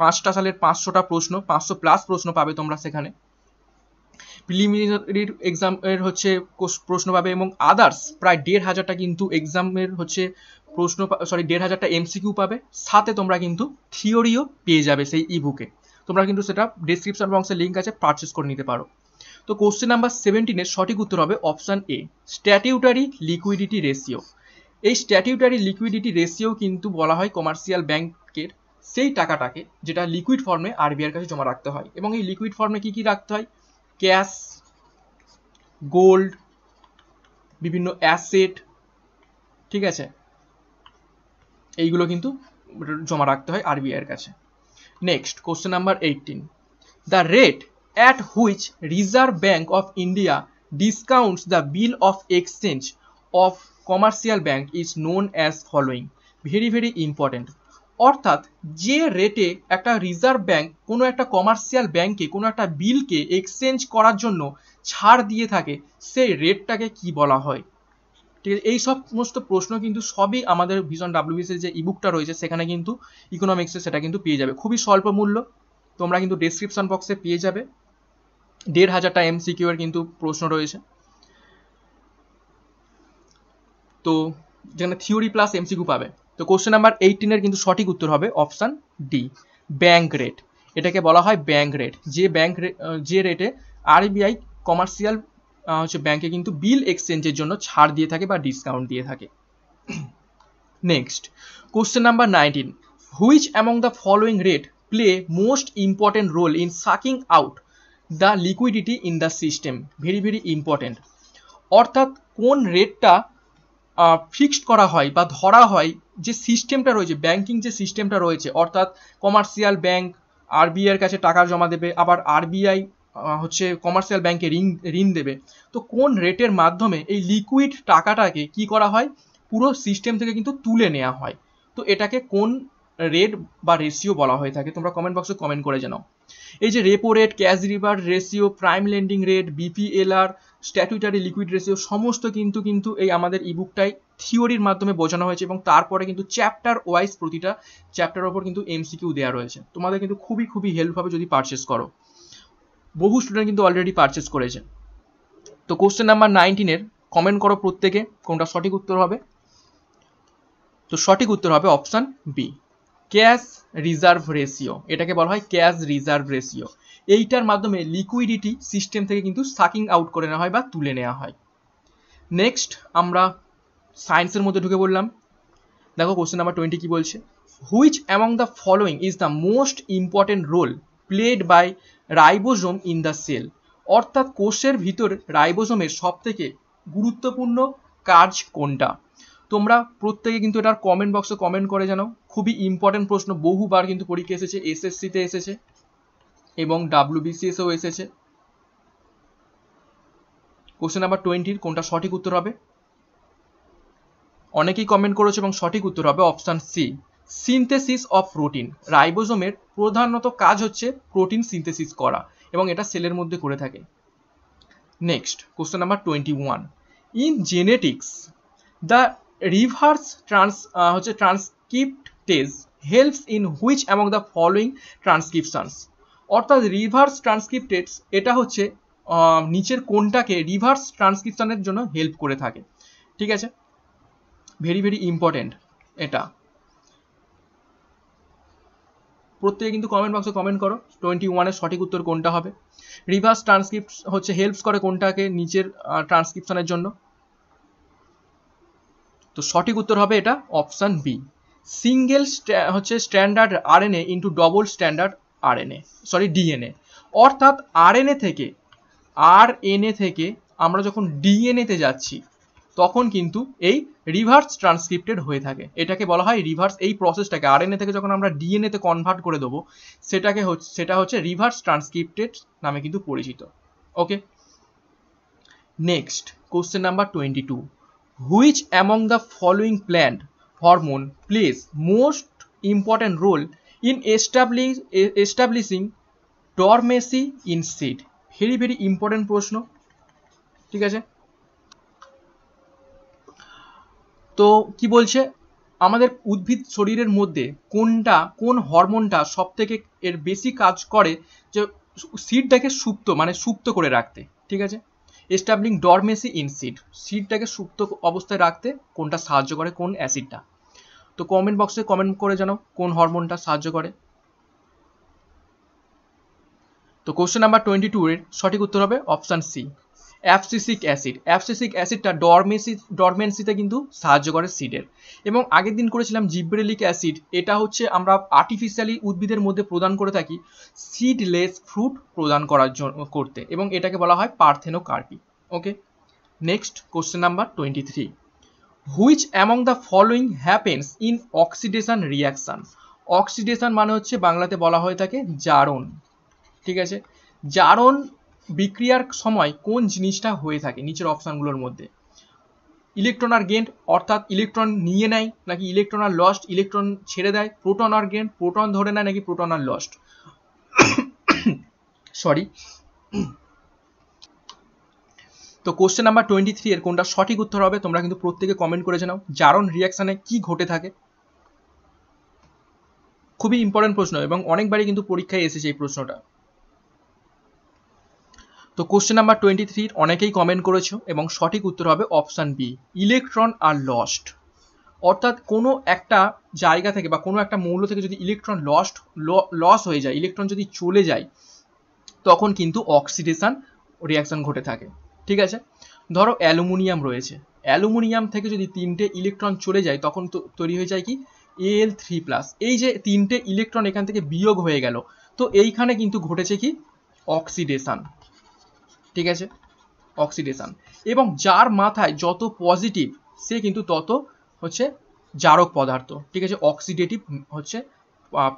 S1: পাঁচটা সালের পাঁচশোটা প্রশ্ন পাঁচশো প্লাস প্রশ্ন পাবে তোমরা সেখানে প্রিলিমিনারি এক্সামের হচ্ছে প্রশ্ন পাবে এবং আদার্স প্রায় দেড় হাজারটা কিন্তু এক্সামের হচ্ছে প্রশ্ন সরি দেড় হাজারটা এমসিকিউ পাবে সাথে তোমরা কিন্তু থিওরিও পেয়ে যাবে সেই ই বুকে তোমরা কিন্তু সেটা ডিসক্রিপশন বক্সে লিঙ্ক আছে পারচেস করে নিতে পারো তো কোশ্চেন নাম্বার সেভেন্টিনের সঠিক উত্তর হবে option A statutory liquidity ratio এই স্ট্যাটিউটারি লিকুইডিটি রেশিও কিন্তু বলা হয় কমার্শিয়াল ব্যাংকের সেই টাকাটাকে যেটা লিকুইড ফর্মে আরবিআর কাছে জমা রাখতে হয় এবং এই লিকুইড ফর্মে কি কি রাখতে হয় ক্যাশ গোল্ড বিভিন্ন অ্যাসেট ঠিক আছে এইগুলো কিন্তু জমা রাখতে হয় আরবিআইয়ের কাছে next question number eighteen the rate at which reserve bank of India discounts the bill of exchange of commercial bank is known as following very very important অর্থাৎ যে রেটে একটা রিজার্ভ ব্যাংক কোনো একটা কমার্শিয়াল ব্যাংকে কোনো একটা বিলকে এক্সচেঞ্জ করার জন্য ছাড় দিয়ে থাকে সেই রেটটাকে কি বলা হয় ঠিক আছে এই সব সমস্ত প্রশ্ন কিন্তু সবই আমাদের ভীষণ ডাব্লিউবিসির যে ইবুকটা রয়েছে সেখানে কিন্তু ইকোনমিক্সে সেটা কিন্তু পেয়ে যাবে খুবই স্বল্প মূল্য তোমরা কিন্তু ডেসক্রিপশন বক্সে পেয়ে যাবে দেড় হাজারটা এমসিকিউ এর কিন্তু প্রশ্ন রয়েছে তো যেখানে থিওরি প্লাস এমসিকিউ পাবে তো কোশ্চেন নাম্বার এইটিনের কিন্তু সঠিক উত্তর হবে অপশান ডি ব্যাংক রেট এটাকে বলা হয় ব্যাংক রেট যে ব্যাংক যে রেটে আরবিআই কমার্শিয়াল হচ্ছে ব্যাংকে কিন্তু বিল এক্সচেঞ্জের জন্য ছাড় দিয়ে থাকে বা ডিসকাউন্ট দিয়ে থাকে next question number nineteen which among the following rate play most important role in sucking out the liquidity in the system very very important অর্থাৎ কোন রেটটা ফিক্সড করা হয় বা ধরা হয় যে সিস্টেমটা রয়েছে ব্যাংকিং যে সিস্টেমটা রয়েছে অর্থাৎ কমার্শিয়াল ব্যাংক আরবিআইয়ের কাছে টাকা জমা দেবে আবার আরবিআই হচ্ছে কমার্শিয়াল ব্যাংকে ঋণ ঋণ দেবে তো কোন রেটের মাধ্যমে এই লিকুইড টাকাটাকে কি করা হয় পুরো সিস্টেম থেকে কিন্তু তুলে নেওয়া হয় তো এটাকে কোন রেট বা রেশিও বলা হয়ে থাকে তোমরা কমেন্ট বক্সে কমেন্ট করে জানাও এই যে রেপো রেট ক্যাশ রিভার ratio prime lending rate BPLR statutory liquid ratio সমস্ত কিন্তু কিন্তু এই আমাদের ইবুকটাই থিওরির মাধ্যমে বোঝানো হয়েছে এবং তারপরে কিন্তু চ্যাপ্টার ওয়াইজ প্রতিটা চ্যাপ্টার ওপর কিন্তু এমসিকিউ দেওয়া রয়েছে তোমাদের কিন্তু খুবই খুবই হেল্প হবে যদি পারচেস করো বহু স্টুডেন্ট কিন্তু অলরেডি পারচেস করেছে তো কোশ্চেন নাম্বার নাইনটিনের কমেন্ট করো প্রত্যেকে কোনটা সঠিক উত্তর হবে তো সঠিক উত্তর হবে option B cash reserve ratio এটাকে বলা হয় ক্যাশ রিজার্ভ রেশিও এইটার মাধ্যমে লিকুইডিটি সিস্টেম থেকে কিন্তু সাকিং আউট করে নেওয়া হয় বা তুলে নেওয়া হয় নেক্সট আমরা সায়েন্সের মধ্যে ঢুকে পড়লাম দেখো কোশ্চেন নাম্বার টোয়েন্টি কি বলছে which among the following is the most important role played by ribosome in the cell অর্থাৎ কোষের ভিতর রাইবোজোমের সবথেকে গুরুত্বপূর্ণ কাজ কোনটা তোমরা প্রত্যেকে কিন্তু এটার কমেন্ট বক্সে কমেন্ট করে জানো খুবই ইম্পর্টেন্ট প্রশ্ন বহুবার কিন্তু পরীক্ষা এসেছে এসএসসিতে এসেছে এবং ডাব্লিউবিসিএসও এসেছে কোশ্চেন নাম্বার টোয়েন্টির কোনটা সঠিক উত্তর হবে অনেকেই কমেন্ট করেছে এবং সঠিক উত্তর হবে option C synthesis of protein রাইবোজোমের প্রধানত কাজ হচ্ছে প্রোটিন সিনথেসিস করা এবং এটা সেলের মধ্যে করে থাকে next question number twenty one in genetics the reverse trans হচ্ছে transcriptase helps in which among the following transcriptions অর্থাৎ রিভার্স ট্রান্সক্রিপ্টেডস এটা হচ্ছে নিচের কোনটাকে রিভার্স ট্রান্সক্রিপশনের জন্য হেল্প করে থাকে ঠিক আছে ভেরি ভেরি ইম্পর্টেন্ট এটা প্রত্যেকে কিন্তু কমেন্ট বক্সে কমেন্ট করো টোয়েন্টি ওয়ানের সঠিক উত্তর কোনটা হবে রিভার্স ট্রান্সক্রিপ্ট হচ্ছে হেল্পস করে কোনটাকে নিচের ট্রান্সক্রিপশনের জন্য তো সঠিক উত্তর হবে এটা অপশান বি সিঙ্গেল হচ্ছে stranded R N A into double stranded RNA sorry DNA অর্থাৎ আরএনএ থেকে আরএনএ থেকে আমরা যখন ডিএনএতে যাচ্ছি তখন কিন্তু এই রিভার্স ট্রান্সক্রিপ্টেড হয়ে থাকে এটাকে বলা হয় রিভার্স এই প্রসেসটাকে আরএনএ থেকে যখন আমরা ডিএনএতে কনভার্ট করে দেবো সেটাকে হচ্ছে সেটা হচ্ছে রিভার্স ট্রান্সক্রিপ্টেড নামে কিন্তু পরিচিত okay next question number twenty two which among the following plant hormone plays most important role in establish establishing dormancy in seed very very important প্রশ্ন ঠিক আছে তো কি বলছে আমাদের উদ্ভিদ শরীরের মধ্যে কোনটা কোন হরমোনটা সব থেকে এর বেশি কাজ করে যে সিডটাকে সুপ্ত মানে সুপ্ত করে রাখতে ঠিক আছে এস্টাবলিং ডরমেসি ইন সিড সিডটাকে সুপ্ত অবস্থায় রাখতে কোনটা সাহায্য করে কোন অ্যাসিডটা তো কমেন্ট বক্সে কমেন্ট করে জানো কোন হরমোনটা সাহায্য করে তো কোশ্চেন নাম্বার টোয়েন্টি টু এর সঠিক উত্তর হবে option C abscisic acid abscisic অ্যাসিডটা ডরমেসি ডরমেন্সিতে কিন্তু সাহায্য করে সিডের এবং আগের দিন করেছিলাম জিব্রেলিক অ্যাসিড এটা হচ্ছে আমরা আর্টিফিশিয়ালি উদ্ভিদের মধ্যে প্রদান করে থাকি সিডলেস ফ্রুট প্রদান করার জন্য করতে এবং এটাকে বলা হয় parthenocarpy okay next question number twenty three which among the following happens in oxidation reaction oxidation মানে হচ্ছে বাংলাতে বলা হয়ে থাকে জারণ ঠিক আছে জারণ বিক্রিয়ার সময় কোন জিনিসটা হয়ে থাকে নিচের অপশানগুলোর মধ্যে ইলেকট্রন আর গেন্ট অর্থাৎ ইলেকট্রন নিয়ে নেয় নাকি ইলেকট্রন আর লস্ট ইলেকট্রন ছেড়ে দেয় প্রোটন আর গেন্ট প্রোটন ধরে নেয় নাকি প্রোটন আর লস্ট সরি *coughs* তো কোশ্চেন নাম্বার টোয়েন্টি থ্রি এর কোনটা সঠিক উত্তর হবে তোমরা কিন্তু প্রত্যেকে কমেন্ট করে জানাও জারণ রিয়াকশানে কি ঘটে থাকে খুবই ইম্পর্টেন্ট প্রশ্ন এবং অনেকবারই কিন্তু পরীক্ষায় এসেছে এই প্রশ্নটা তো কোশ্চেন নাম্বার টোয়েন্টি থ্রির অনেকেই কমেন্ট করেছো এবং সঠিক উত্তর হবে option B electron are lost অর্থাৎ কোনো একটা জায়গা থেকে বা কোনো একটা মৌল থেকে যদি ইলেকট্রন লস্ট লস হয়ে যায় ইলেকট্রন যদি চলে যায় তখন কিন্তু অক্সিডেশন রিয়াকশন ঘটে থাকে ঠিক আছে ধরো অ্যালুমিনিয়াম রয়েছে অ্যালুমিনিয়াম থেকে যদি তিনটে ইলেকট্রন চলে যায় তখন তৈরি হয়ে যায় কি এল থ্রি প্লাস এই যে তিনটে ইলেকট্রন এখান থেকে বিয়োগ হয়ে গেল তো এইখানে কিন্তু ঘটেছে কি অক্সিডেশন ঠিক আছে অক্সিডেশন এবং যার মাথায় যত পজিটিভ সে কিন্তু তত হচ্ছে জারক পদার্থ ঠিক আছে অক্সিডেটিভ হচ্ছে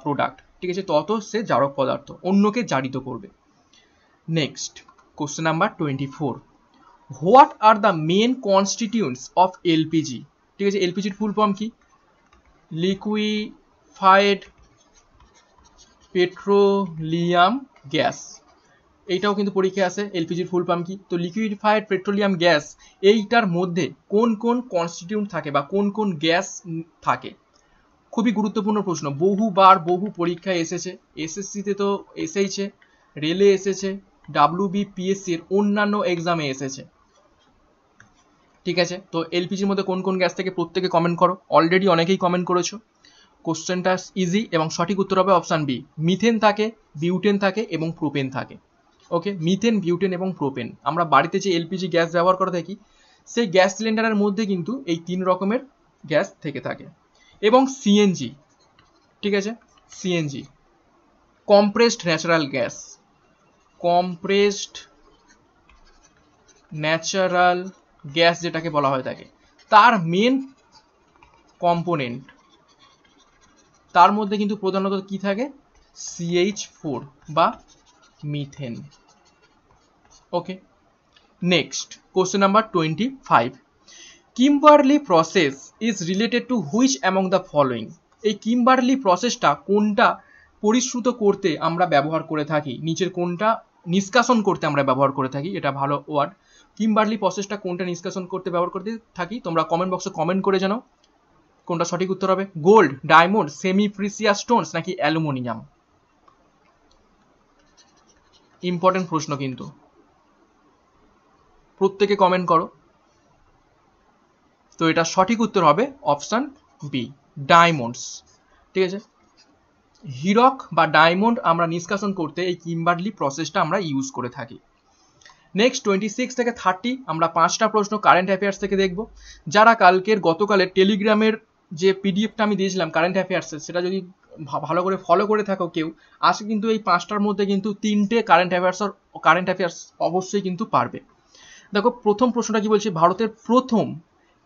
S1: প্রোডাক্ট ঠিক আছে তত সে জারক পদার্থ অন্যকে জারিত করবে next question number twenty four what are the main constituents of LPG ঠিক আছে এলপিজির ফুল ফর্ম কি লিকুইফাইড পেট্রোলিয়াম গ্যাস এইটাও কিন্তু পরীক্ষায় আসে এলপিজির ফুল ফর্ম কি তো লিকুইডফাইড পেট্রোলিয়াম গ্যাস এইটার মধ্যে কোন কোন কনস্টিটিউন্ট থাকে বা কোন কোন গ্যাস থাকে খুবই গুরুত্বপূর্ণ প্রশ্ন বহুবার বহু পরীক্ষায় এসেছে এসএসসিতে তো এসেইছে রেলে এসেছে পিএসসির অন্যান্য এক্সামে এসেছে ঠিক আছে তো এলপিজির মধ্যে কোন কোন গ্যাস থেকে প্রত্যেকে কমেন্ট করো অলরেডি অনেকেই কমেন্ট করেছো কোশ্চেনটা ইজি এবং সঠিক উত্তর হবে অপশান বি মিথেন থাকে বিউটেন থাকে এবং প্রোপেন থাকে ওকে মিথেন বিউটেন এবং প্রোপেন আমরা বাড়িতে যে এলপিজি গ্যাস ব্যবহার করে থাকি সেই গ্যাস সিলিন্ডারের মধ্যে কিন্তু এই তিন রকমের গ্যাস থেকে থাকে এবং সিএনজি ঠিক আছে CNG compressed natural gas compressed natural gas যেটাকে বলা হয় থাকে তার মেন কম্পোনেন্ট তার মধ্যে কিন্তু প্রধানত কি থাকে সিএইচ ফোর বা methane okay next question number twenty five Kimberley process is related to which among the following এই কিম্বার্লি প্রসেসটা কোনটা পরিশ্রুত করতে আমরা ব্যবহার করে থাকি নিচের কোনটা নিষ্কাশন করতে আমরা ব্যবহার করে থাকি এটা ভালো ওয়ার্ড কিম্বার্লি প্রসেসটা কোনটা নিষ্কাশন করতে ব্যবহার করতে থাকি তোমরা কমেন্ট বক্সে কমেন্ট করে জানাও কোনটা সঠিক উত্তর হবে gold diamond semi precious stones নাকি অ্যালুমিনিয়াম ইম্পর্টেন্ট প্রশ্ন কিন্তু প্রত্যেকে কমেন্ট করো তো এটা সঠিক উত্তর হবে অপশান বি ডায়মন্ডস ঠিক আছে হিরক বা ডায়মন্ড আমরা নিষ্কাশন করতে এই কিম্বার্লি প্রসেসটা আমরা ইউজ করে থাকি নেক্সট টোয়েন্টি সিক্স থেকে থার্টি আমরা পাঁচটা প্রশ্ন কারেন্ট অ্যাফেয়ার্স থেকে দেখব যারা কালকের গতকালের টেলিগ্রামের যে পিডিএফটা আমি দিয়েছিলাম কারেন্ট অ্যাফেয়ার্সের সেটা যদি ভালো করে ফলো করে থাকো কেউ আজকে কিন্তু এই পাঁচটার মধ্যে কিন্তু তিনটে কারেন্ট অ্যাফেয়ার্সের কারেন্ট অ্যাফেয়ার্স অবশ্যই কিন্তু পারবে দেখো প্রথম প্রশ্নটা কি বলছে ভারতের প্রথম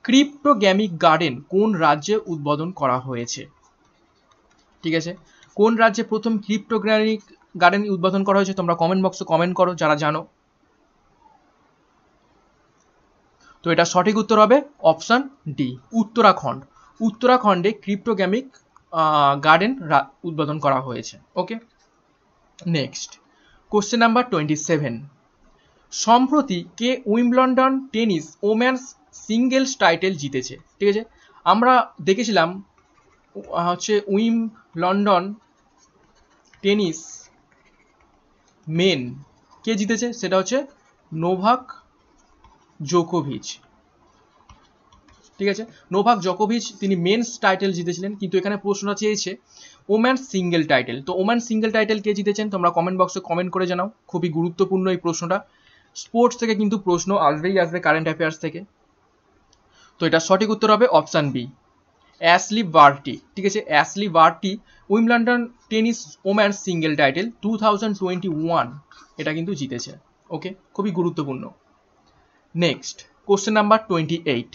S1: ক্রিপ্টোগ্যামিক গার্ডেন কোন রাজ্যে উদ্বোধন করা হয়েছে ঠিক আছে কোন রাজ্যে প্রথম ক্রিপ্টোগ্রামিক গার্ডেন উদ্বোধন করা হয়েছে তোমরা কমেন্ট বক্সে কমেন্ট করো যারা জানো তো এটা সঠিক উত্তর হবে অপশান ডি উত্তরাখণ্ড উত্তরাখণ্ডে ক্রিপ্টোগ্যামিক গার্ডেন উদ্বোধন করা হয়েছে okay next question number twenty seven সম্প্রতি কে Wimbledon tennis women's singles title জিতেছে ঠিক আছে আমরা দেখেছিলাম হচ্ছে উইম লন্ডন টেনিস মেন কে জিতেছে সেটা হচ্ছে নোভাক জোকোভিচ ঠিক আছে নোভাক জকোভিচ তিনি মেন্স টাইটেল জিতেছিলেন কিন্তু এখানে প্রশ্ন চেয়েছে ওম্যান সিঙ্গেল টাইটেল তো ওম্যান সিঙ্গেল টাইটেল কে জিতেছেন তোমরা কমেন্ট বক্সে কমেন্ট করে জানাও খুবই গুরুত্বপূর্ণ এই প্রশ্নটা স্পোর্টস থেকে কিন্তু প্রশ্ন আসবেই আসবে কারেন্ট অ্যাফেয়ার্স থেকে তো এটা সঠিক উত্তর হবে অপশান বি অ্যাসলি বার্টি ঠিক আছে Ashleigh Barty Wimbledon tennis woman single title two thousand twenty one এটা কিন্তু জিতেছে ওকে খুবই গুরুত্বপূর্ণ next question number twenty eight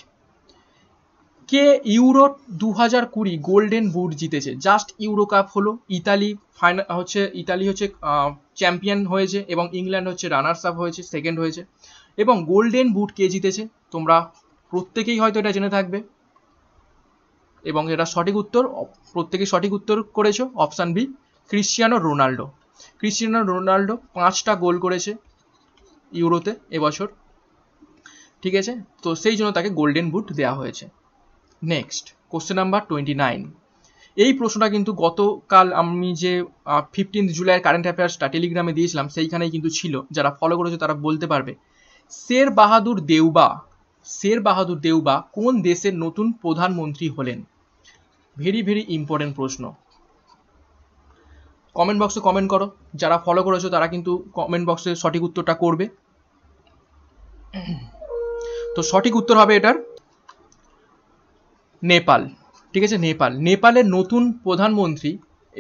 S1: কে ইউরো দু হাজার কুড়ি গোল্ডেন বুট জিতেছে জাস্ট ইউরো কাপ হলো ইতালি ফাইনাল হচ্ছে ইতালি হচ্ছে চ্যাম্পিয়ন হয়েছে এবং ইংল্যান্ড হচ্ছে রানার্স আপ হয়েছে সেকেন্ড হয়েছে এবং গোল্ডেন বুট কে জিতেছে তোমরা প্রত্যেকেই হয়তো এটা জেনে থাকবে এবং এটা সঠিক উত্তর প্রত্যেকে সঠিক উত্তর করেছো option B Cristiano Ronaldo Cristiano Ronaldo পাঁচটা গোল করেছে ইউরোতে এবছর ঠিক আছে তো সেই জন্য তাকে গোল্ডেন বুট দেওয়া হয়েছে next question number twenty nine এই প্রশ্নটা কিন্তু গতকাল আমি যে ফিফটিন জুলাইয়ের কারেন্ট অ্যাফেয়ার্সটা টেলিগ্রামে দিয়েছিলাম সেইখানেই কিন্তু ছিল যারা ফলো করেছে তারা বলতে পারবে শের বাহাদুর দেউবা শের বাহাদুর দেউবা কোন দেশের নতুন প্রধানমন্ত্রী হলেন ভেরি ভেরি ইম্পর্টেন্ট প্রশ্ন কমেন্ট বক্সে কমেন্ট করো যারা ফলো করেছো তারা কিন্তু কমেন্ট বক্সে সঠিক উত্তরটা করবে তো সঠিক উত্তর হবে এটার নেপাল ঠিক আছে নেপাল নেপালের নতুন প্রধানমন্ত্রী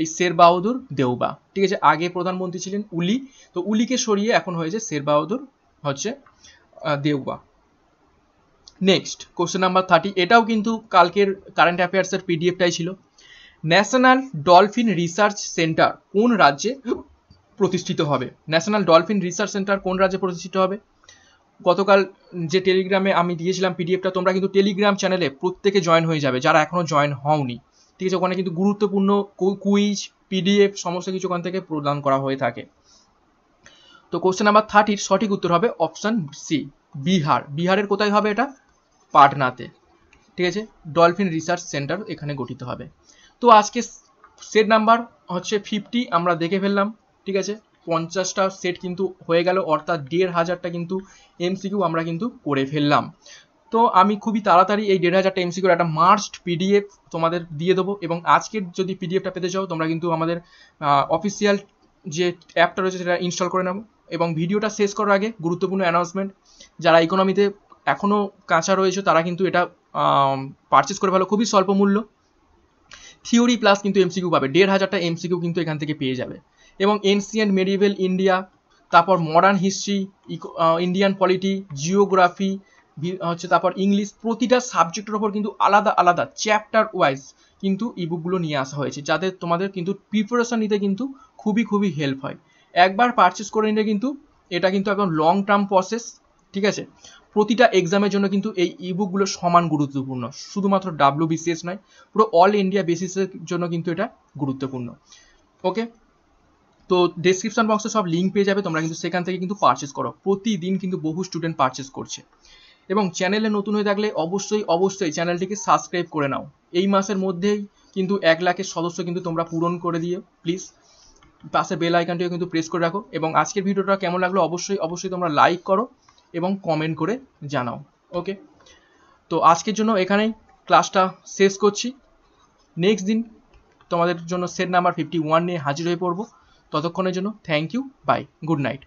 S1: এই শের বাহাদুর দেউবা ঠিক আছে আগে প্রধানমন্ত্রী ছিলেন উলি তো উলিকে সরিয়ে এখন হয়েছে শের বাহাদুর হচ্ছে Deuba next question number thirty এটাও কিন্তু কালকের কারেন্ট অ্যাফেয়ার্সের পিডিএফটাই ছিল ন্যাশনাল ডলফিন রিসার্চ সেন্টার কোন রাজ্যে প্রতিষ্ঠিত হবে ন্যাশনাল ডলফিন রিসার্চ সেন্টার কোন রাজ্যে প্রতিষ্ঠিত হবে গতকাল যে টেলিগ্রামে আমি দিয়েছিলাম পিডিএফটা তোমরা কিন্তু টেলিগ্রাম চ্যানেলে প্রত্যেকে জয়েন হয়ে যাবে যারা এখনও জয়েন হওনি ঠিক আছে ওখানে কিন্তু গুরুত্বপূর্ণ কুইজ পিডিএফ সমস্ত কিছু ওখান থেকে প্রদান করা হয়ে থাকে তো কোশ্চেন নাম্বার থার্টির সঠিক উত্তর হবে অপশান সি বিহার বিহারের কোথায় হবে এটা পাটনাতে ঠিক আছে ডলফিন রিসার্চ সেন্টার এখানে গঠিত হবে তো আজকে সেট নাম্বার হচ্ছে ফিফটি আমরা দেখে ফেললাম ঠিক আছে পঞ্চাশটা সেট কিন্তু হয়ে গেল অর্থাৎ দেড় হাজারটা কিন্তু এমসিকিউ আমরা কিন্তু করে ফেললাম তো আমি খুবই তাড়াতাড়ি এই দেড় হাজারটা এমসিকিউর একটা মার্চড পিডিএফ তোমাদের দিয়ে দেবো এবং আজকের যদি পিডিএফটা পেতে চাও তোমরা কিন্তু আমাদের অফিসিয়াল যে অ্যাপটা রয়েছে সেটা ইনস্টল করে নেবো এবং ভিডিওটা শেষ করার আগে গুরুত্বপূর্ণ অ্যানাউন্সমেন্ট যারা ইকোনমিতে এখনও কাঁচা রয়েছে তারা কিন্তু এটা পারচেস করে ভালো খুবই স্বল্প মূল্য থিওরি প্লাস কিন্তু এমসিকিউ পাবে দেড় হাজারটা এমসিকিউ কিন্তু এখান থেকে পেয়ে যাবে এবং এনসিয়েন্ট মেডিভেল ইন্ডিয়া তারপর modern history Indian polity geography হচ্ছে তারপর ইংলিশ প্রতিটা সাবজেক্টের ওপর কিন্তু আলাদা আলাদা চ্যাপ্টার ওয়াইজ কিন্তু ইবুকগুলো নিয়ে আসা হয়েছে যাতে তোমাদের কিন্তু প্রিপারেশন নিতে কিন্তু খুবই খুবই হেল্প হয় একবার পারচেস করে নিলে কিন্তু এটা কিন্তু একদম লং টার্ম প্রসেস ঠিক আছে প্রতিটা এক্সামের জন্য কিন্তু এই ইবুকগুলো সমান গুরুত্বপূর্ণ শুধুমাত্র ডাব্লিউ বিসিএস নয় পুরো অল ইন্ডিয়া বেসিসের জন্য কিন্তু এটা গুরুত্বপূর্ণ ওকে তো ডেসক্রিপশন বক্সে সব লিঙ্ক পেয়ে যাবে তোমরা কিন্তু সেখান থেকে কিন্তু পারচেস করো প্রতিদিন কিন্তু বহু স্টুডেন্ট পারচেস করছে এবং চ্যানেলে নতুন হয়ে থাকলে অবশ্যই অবশ্যই চ্যানেলটিকে সাবস্ক্রাইব করে নাও এই মাসের মধ্যেই কিন্তু এক লাখের সদস্য কিন্তু তোমরা পূরণ করে দিও প্লিজ পাশে বেল আইকনটিও কিন্তু প্রেস করে রাখো এবং আজকের ভিডিওটা কেমন লাগলো অবশ্যই অবশ্যই তোমরা লাইক করো এবং কমেন্ট করে জানাও ওকে তো আজকের জন্য এখানেই ক্লাসটা শেষ করছি নেক্সট দিন তোমাদের জন্য সেট নাম্বার ফিফটি ওয়ান নিয়ে হাজির হয়ে পড়বো ততক্ষণের জন্য thank you bye good night